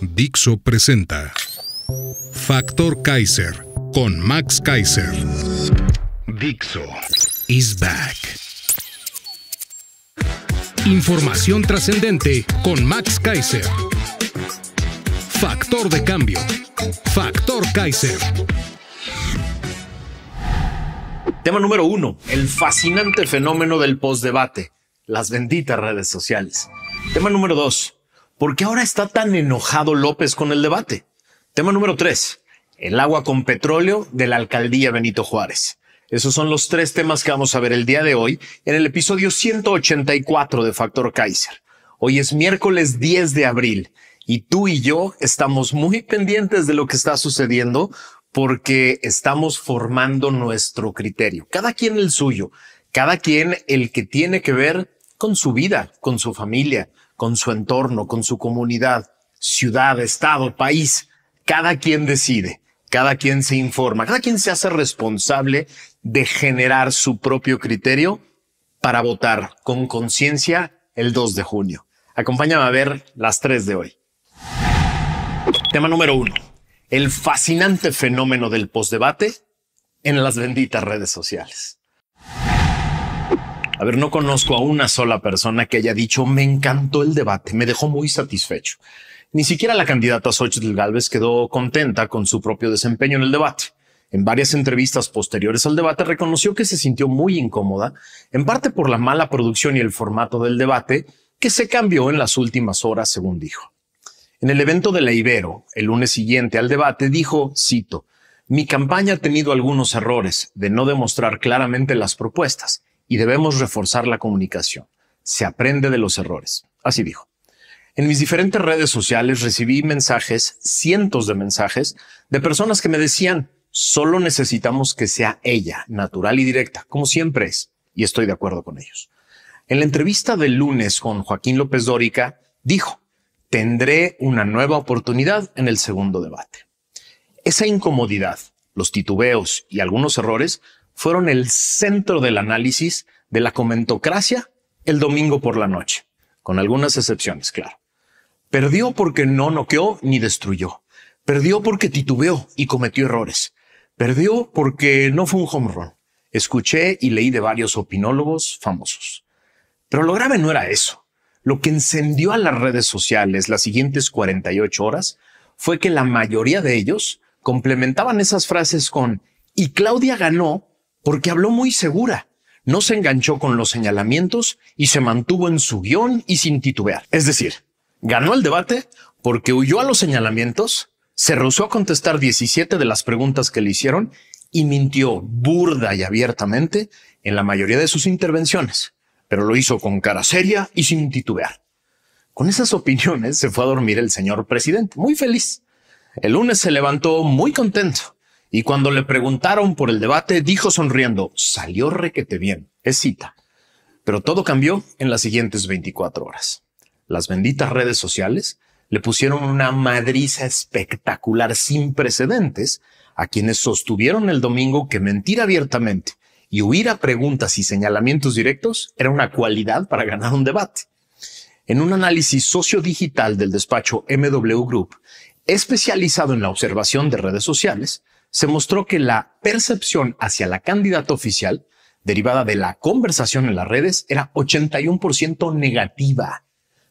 Dixo presenta Factor Kaiser con Max Kaiser. Dixo is back. Información trascendente con Max Kaiser. Factor de cambio. Factor Kaiser. Tema número uno, el fascinante fenómeno del post-debate, las benditas redes sociales. Tema número dos, ¿Por qué ahora está tan enojado López con el debate? Tema número tres, el agua con petróleo de la alcaldía Benito Juárez. Esos son los tres temas que vamos a ver el día de hoy en el episodio 184 de Factor Kaiser. Hoy es miércoles 10 de abril y tú y yo estamos muy pendientes de lo que está sucediendo porque estamos formando nuestro criterio. Cada quien el suyo, cada quien el que tiene que ver con su vida, con su familia, con su entorno, con su comunidad, ciudad, estado, país. Cada quien decide, cada quien se informa, cada quien se hace responsable de generar su propio criterio para votar con conciencia el 2 de junio. Acompáñame a ver las tres de hoy. Tema número uno, el fascinante fenómeno del postdebate en las benditas redes sociales. A ver, no conozco a una sola persona que haya dicho, me encantó el debate, me dejó muy satisfecho. Ni siquiera la candidata del Galvez quedó contenta con su propio desempeño en el debate. En varias entrevistas posteriores al debate reconoció que se sintió muy incómoda, en parte por la mala producción y el formato del debate, que se cambió en las últimas horas, según dijo. En el evento de la Ibero, el lunes siguiente al debate, dijo, cito, mi campaña ha tenido algunos errores de no demostrar claramente las propuestas y debemos reforzar la comunicación. Se aprende de los errores. Así dijo. En mis diferentes redes sociales recibí mensajes, cientos de mensajes, de personas que me decían, solo necesitamos que sea ella, natural y directa, como siempre es. Y estoy de acuerdo con ellos. En la entrevista del lunes con Joaquín López Dórica, dijo, tendré una nueva oportunidad en el segundo debate. Esa incomodidad, los titubeos y algunos errores fueron el centro del análisis de la comentocracia el domingo por la noche, con algunas excepciones, claro. Perdió porque no noqueó ni destruyó. Perdió porque titubeó y cometió errores. Perdió porque no fue un home run. Escuché y leí de varios opinólogos famosos. Pero lo grave no era eso. Lo que encendió a las redes sociales las siguientes 48 horas fue que la mayoría de ellos complementaban esas frases con y Claudia ganó porque habló muy segura. No se enganchó con los señalamientos y se mantuvo en su guión y sin titubear. Es decir, ganó el debate porque huyó a los señalamientos, se rehusó a contestar 17 de las preguntas que le hicieron y mintió burda y abiertamente en la mayoría de sus intervenciones, pero lo hizo con cara seria y sin titubear. Con esas opiniones se fue a dormir el señor presidente, muy feliz. El lunes se levantó muy contento y cuando le preguntaron por el debate, dijo sonriendo, salió requete bien, es cita. Pero todo cambió en las siguientes 24 horas. Las benditas redes sociales le pusieron una madriza espectacular sin precedentes a quienes sostuvieron el domingo que mentir abiertamente y huir a preguntas y señalamientos directos era una cualidad para ganar un debate. En un análisis sociodigital del despacho MW Group, especializado en la observación de redes sociales, se mostró que la percepción hacia la candidata oficial, derivada de la conversación en las redes, era 81% negativa.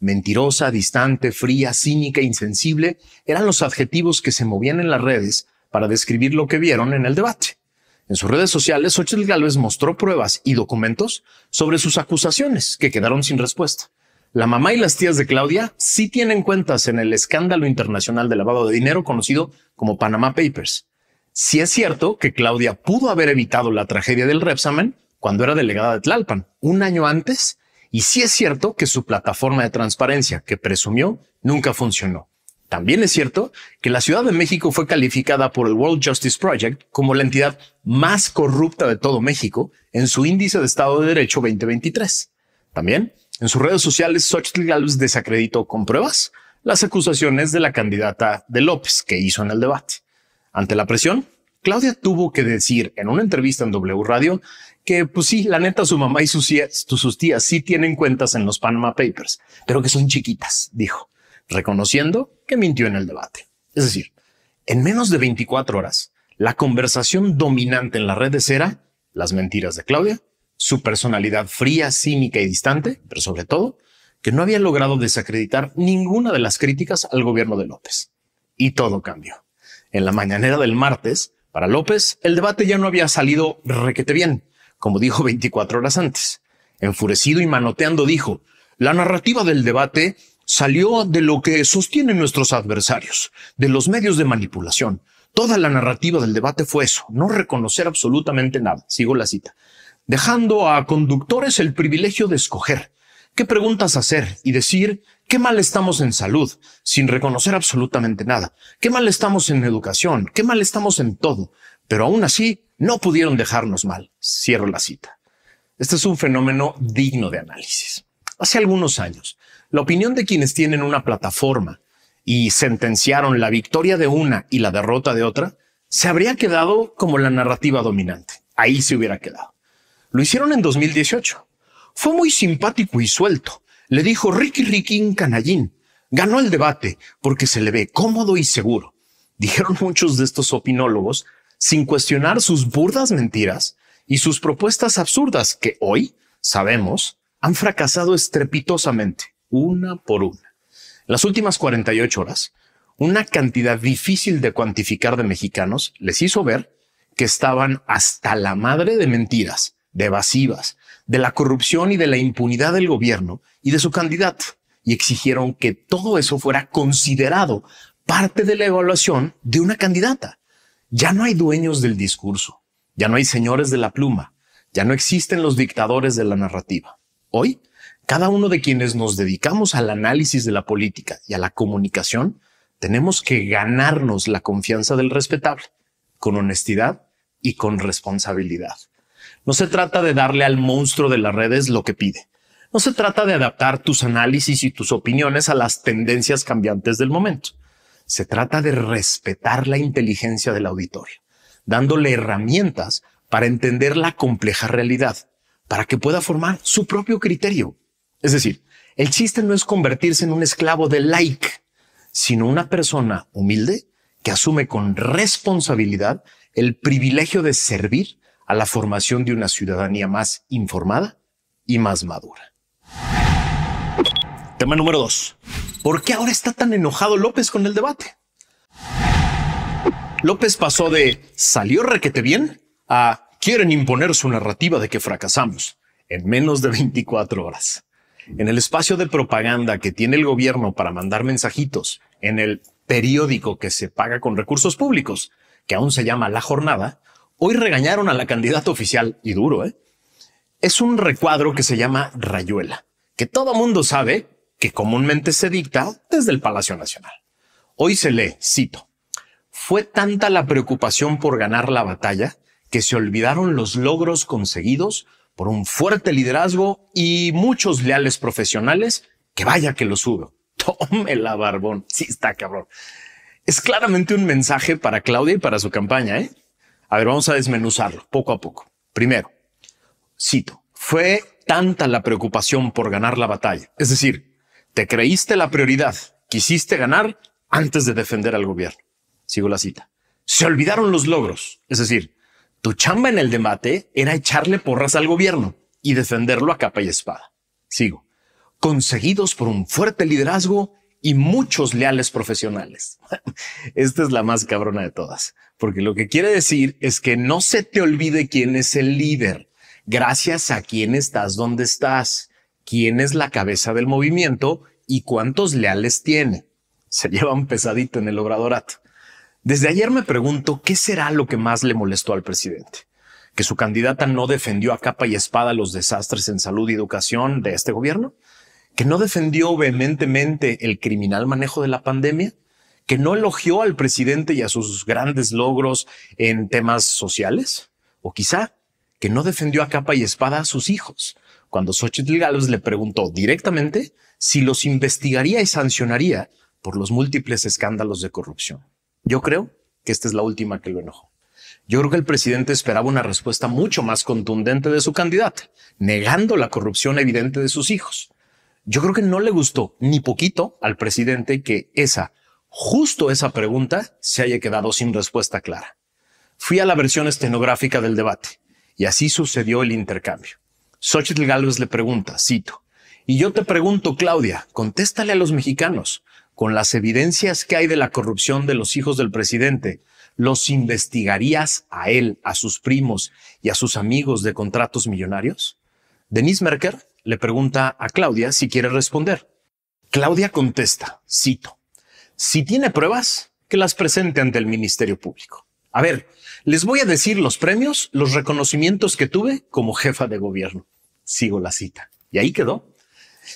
Mentirosa, distante, fría, cínica, insensible, eran los adjetivos que se movían en las redes para describir lo que vieron en el debate. En sus redes sociales, Ochel Gálvez mostró pruebas y documentos sobre sus acusaciones, que quedaron sin respuesta. La mamá y las tías de Claudia sí tienen cuentas en el escándalo internacional de lavado de dinero conocido como Panama Papers. Si es cierto que Claudia pudo haber evitado la tragedia del Repsamen cuando era delegada de Tlalpan, un año antes, y si es cierto que su plataforma de transparencia, que presumió, nunca funcionó. También es cierto que la Ciudad de México fue calificada por el World Justice Project como la entidad más corrupta de todo México en su índice de Estado de Derecho 2023. También, en sus redes sociales, Xochitl desacreditó con pruebas las acusaciones de la candidata de López que hizo en el debate. Ante la presión, Claudia tuvo que decir en una entrevista en W Radio que, pues sí, la neta, su mamá y sus tías, sí tienen cuentas en los Panama Papers, pero que son chiquitas, dijo, reconociendo que mintió en el debate. Es decir, en menos de 24 horas, la conversación dominante en las redes era las mentiras de Claudia, su personalidad fría, cínica y distante, pero sobre todo, que no había logrado desacreditar ninguna de las críticas al gobierno de López. Y todo cambió en la mañanera del martes, para López, el debate ya no había salido requete bien, como dijo 24 horas antes. Enfurecido y manoteando dijo, la narrativa del debate salió de lo que sostienen nuestros adversarios, de los medios de manipulación. Toda la narrativa del debate fue eso, no reconocer absolutamente nada. Sigo la cita. Dejando a conductores el privilegio de escoger qué preguntas hacer y decir ¿Qué mal estamos en salud sin reconocer absolutamente nada? ¿Qué mal estamos en educación? ¿Qué mal estamos en todo? Pero aún así, no pudieron dejarnos mal. Cierro la cita. Este es un fenómeno digno de análisis. Hace algunos años, la opinión de quienes tienen una plataforma y sentenciaron la victoria de una y la derrota de otra, se habría quedado como la narrativa dominante. Ahí se hubiera quedado. Lo hicieron en 2018. Fue muy simpático y suelto le dijo Ricky en Canallín. Ganó el debate porque se le ve cómodo y seguro. Dijeron muchos de estos opinólogos sin cuestionar sus burdas mentiras y sus propuestas absurdas que hoy, sabemos, han fracasado estrepitosamente, una por una. las últimas 48 horas, una cantidad difícil de cuantificar de mexicanos les hizo ver que estaban hasta la madre de mentiras, de evasivas, de la corrupción y de la impunidad del gobierno y de su candidato, y exigieron que todo eso fuera considerado parte de la evaluación de una candidata. Ya no hay dueños del discurso, ya no hay señores de la pluma, ya no existen los dictadores de la narrativa. Hoy, cada uno de quienes nos dedicamos al análisis de la política y a la comunicación, tenemos que ganarnos la confianza del respetable, con honestidad y con responsabilidad. No se trata de darle al monstruo de las redes lo que pide. No se trata de adaptar tus análisis y tus opiniones a las tendencias cambiantes del momento. Se trata de respetar la inteligencia del auditorio, dándole herramientas para entender la compleja realidad, para que pueda formar su propio criterio. Es decir, el chiste no es convertirse en un esclavo de like, sino una persona humilde que asume con responsabilidad el privilegio de servir a la formación de una ciudadanía más informada y más madura. Tema número dos. ¿Por qué ahora está tan enojado López con el debate? López pasó de salió requete bien a quieren imponer su narrativa de que fracasamos en menos de 24 horas. En el espacio de propaganda que tiene el gobierno para mandar mensajitos en el periódico que se paga con recursos públicos, que aún se llama La Jornada, Hoy regañaron a la candidata oficial, y duro, ¿eh? Es un recuadro que se llama Rayuela, que todo mundo sabe que comúnmente se dicta desde el Palacio Nacional. Hoy se lee, cito, fue tanta la preocupación por ganar la batalla que se olvidaron los logros conseguidos por un fuerte liderazgo y muchos leales profesionales que vaya que lo subo. Tómela, barbón. Sí está, cabrón. Es claramente un mensaje para Claudia y para su campaña, ¿eh? A ver, vamos a desmenuzarlo poco a poco. Primero, cito, fue tanta la preocupación por ganar la batalla. Es decir, te creíste la prioridad, quisiste ganar antes de defender al gobierno. Sigo la cita. Se olvidaron los logros. Es decir, tu chamba en el debate era echarle porras al gobierno y defenderlo a capa y espada. Sigo. Conseguidos por un fuerte liderazgo y muchos leales profesionales. Esta es la más cabrona de todas, porque lo que quiere decir es que no se te olvide quién es el líder, gracias a quién estás donde estás, quién es la cabeza del movimiento y cuántos leales tiene. Se lleva un pesadito en el obradorato. Desde ayer me pregunto qué será lo que más le molestó al presidente que su candidata no defendió a capa y espada los desastres en salud y educación de este gobierno? que no defendió vehementemente el criminal manejo de la pandemia, que no elogió al presidente y a sus grandes logros en temas sociales, o quizá que no defendió a capa y espada a sus hijos, cuando Xochitl Gálvez le preguntó directamente si los investigaría y sancionaría por los múltiples escándalos de corrupción. Yo creo que esta es la última que lo enojó. Yo creo que el presidente esperaba una respuesta mucho más contundente de su candidata, negando la corrupción evidente de sus hijos. Yo creo que no le gustó ni poquito al presidente que esa, justo esa pregunta, se haya quedado sin respuesta clara. Fui a la versión estenográfica del debate y así sucedió el intercambio. Xochitl Gálvez le pregunta, cito, y yo te pregunto, Claudia, contéstale a los mexicanos, con las evidencias que hay de la corrupción de los hijos del presidente, ¿los investigarías a él, a sus primos y a sus amigos de contratos millonarios? Denise Merker le pregunta a Claudia si quiere responder. Claudia contesta, cito, si tiene pruebas, que las presente ante el Ministerio Público. A ver, les voy a decir los premios, los reconocimientos que tuve como jefa de gobierno. Sigo la cita. Y ahí quedó.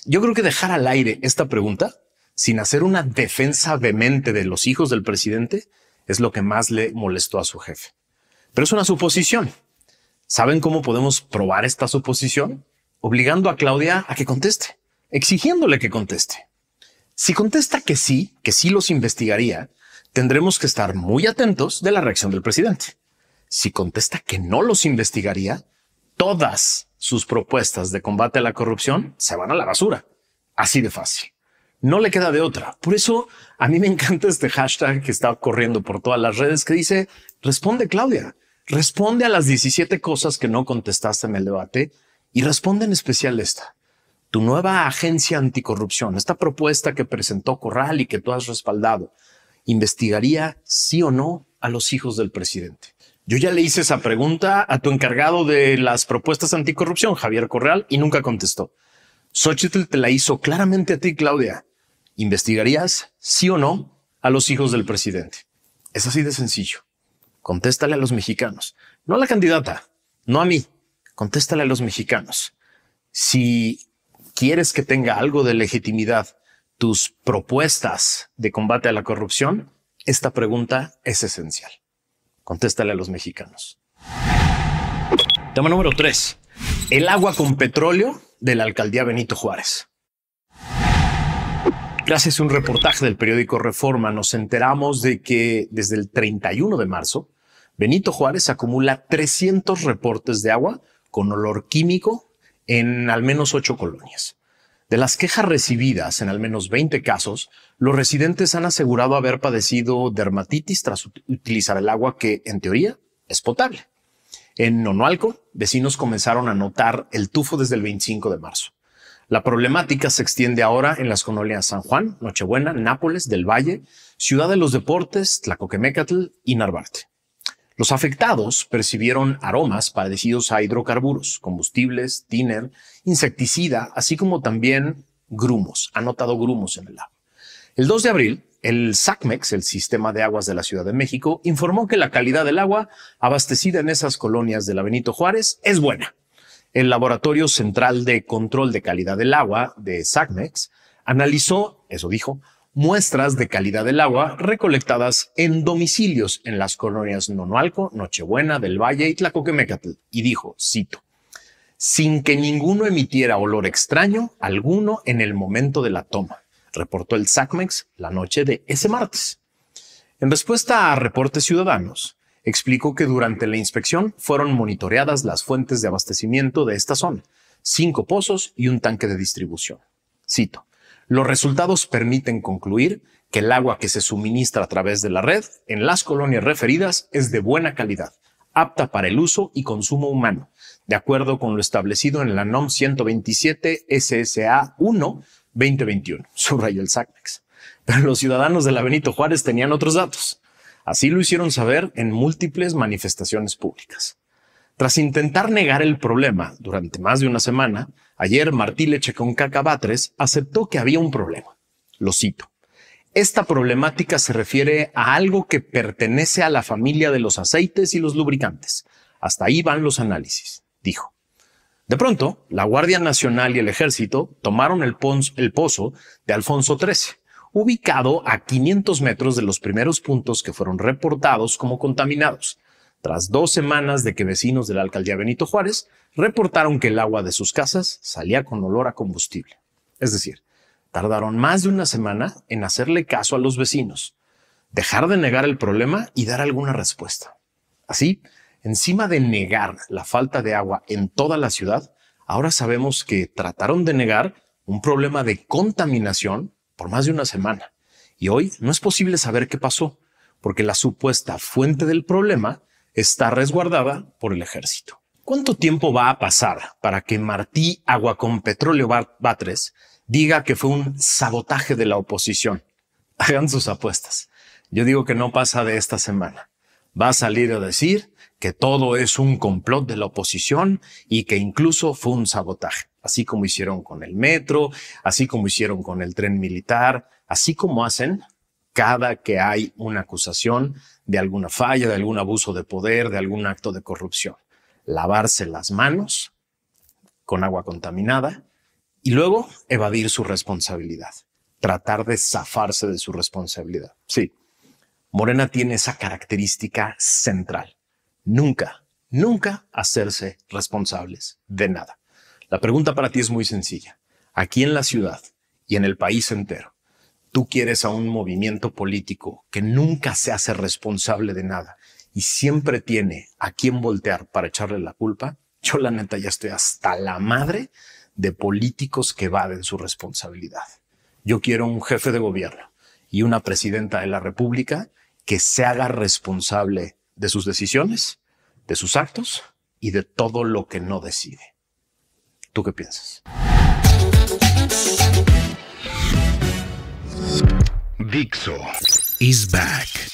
Yo creo que dejar al aire esta pregunta sin hacer una defensa vehemente de los hijos del presidente es lo que más le molestó a su jefe. Pero es una suposición. ¿Saben cómo podemos probar esta suposición? obligando a Claudia a que conteste, exigiéndole que conteste. Si contesta que sí, que sí los investigaría, tendremos que estar muy atentos de la reacción del presidente. Si contesta que no los investigaría, todas sus propuestas de combate a la corrupción se van a la basura. Así de fácil. No le queda de otra. Por eso a mí me encanta este hashtag que está corriendo por todas las redes que dice, responde Claudia, responde a las 17 cosas que no contestaste en el debate y responde en especial esta. Tu nueva agencia anticorrupción, esta propuesta que presentó Corral y que tú has respaldado, investigaría sí o no a los hijos del presidente. Yo ya le hice esa pregunta a tu encargado de las propuestas anticorrupción, Javier Corral, y nunca contestó. Xochitl te la hizo claramente a ti, Claudia. ¿Investigarías sí o no a los hijos del presidente? Es así de sencillo. Contéstale a los mexicanos, no a la candidata, no a mí, contéstale a los mexicanos. Si quieres que tenga algo de legitimidad tus propuestas de combate a la corrupción, esta pregunta es esencial. Contéstale a los mexicanos. Tema número 3. El agua con petróleo de la alcaldía Benito Juárez. Gracias a un reportaje del periódico Reforma nos enteramos de que desde el 31 de marzo, Benito Juárez acumula 300 reportes de agua con olor químico en al menos ocho colonias. De las quejas recibidas, en al menos 20 casos, los residentes han asegurado haber padecido dermatitis tras utilizar el agua que, en teoría, es potable. En Nonualco, vecinos comenzaron a notar el tufo desde el 25 de marzo. La problemática se extiende ahora en las colonias San Juan, Nochebuena, Nápoles, Del Valle, Ciudad de los Deportes, Tlacoquemecatl y Narvarte. Los afectados percibieron aromas parecidos a hidrocarburos, combustibles, tiner, insecticida, así como también grumos. Ha notado grumos en el agua. El 2 de abril, el SACMEX, el Sistema de Aguas de la Ciudad de México, informó que la calidad del agua abastecida en esas colonias del la Juárez es buena. El Laboratorio Central de Control de Calidad del Agua de SACMEX analizó, eso dijo, muestras de calidad del agua recolectadas en domicilios en las colonias Nonualco, Nochebuena, del Valle y Tlacoquemecatl, y dijo, cito, sin que ninguno emitiera olor extraño alguno en el momento de la toma, reportó el SACMEX la noche de ese martes. En respuesta a reportes ciudadanos, explicó que durante la inspección fueron monitoreadas las fuentes de abastecimiento de esta zona, cinco pozos y un tanque de distribución. Cito, los resultados permiten concluir que el agua que se suministra a través de la red en las colonias referidas es de buena calidad, apta para el uso y consumo humano, de acuerdo con lo establecido en la NOM 127 SSA 1 2021, subrayó el SACMEX. Pero los ciudadanos de la Benito Juárez tenían otros datos. Así lo hicieron saber en múltiples manifestaciones públicas. Tras intentar negar el problema durante más de una semana, ayer Martí Leche con aceptó que había un problema. Lo cito. Esta problemática se refiere a algo que pertenece a la familia de los aceites y los lubricantes. Hasta ahí van los análisis, dijo. De pronto, la Guardia Nacional y el Ejército tomaron el, el pozo de Alfonso XIII, ubicado a 500 metros de los primeros puntos que fueron reportados como contaminados tras dos semanas de que vecinos de la alcaldía Benito Juárez reportaron que el agua de sus casas salía con olor a combustible. Es decir, tardaron más de una semana en hacerle caso a los vecinos, dejar de negar el problema y dar alguna respuesta. Así, encima de negar la falta de agua en toda la ciudad, ahora sabemos que trataron de negar un problema de contaminación por más de una semana. Y hoy no es posible saber qué pasó, porque la supuesta fuente del problema está resguardada por el ejército. ¿Cuánto tiempo va a pasar para que Martí Aguacón Petróleo Batres diga que fue un sabotaje de la oposición? Hagan sus apuestas. Yo digo que no pasa de esta semana. Va a salir a decir que todo es un complot de la oposición y que incluso fue un sabotaje, así como hicieron con el metro, así como hicieron con el tren militar, así como hacen cada que hay una acusación de alguna falla, de algún abuso de poder, de algún acto de corrupción. Lavarse las manos con agua contaminada y luego evadir su responsabilidad, tratar de zafarse de su responsabilidad. Sí, Morena tiene esa característica central. Nunca, nunca hacerse responsables de nada. La pregunta para ti es muy sencilla. Aquí en la ciudad y en el país entero, tú quieres a un movimiento político que nunca se hace responsable de nada y siempre tiene a quién voltear para echarle la culpa, yo la neta ya estoy hasta la madre de políticos que evaden su responsabilidad. Yo quiero un jefe de gobierno y una presidenta de la República que se haga responsable de sus decisiones, de sus actos y de todo lo que no decide. ¿Tú qué piensas? Dixo is back.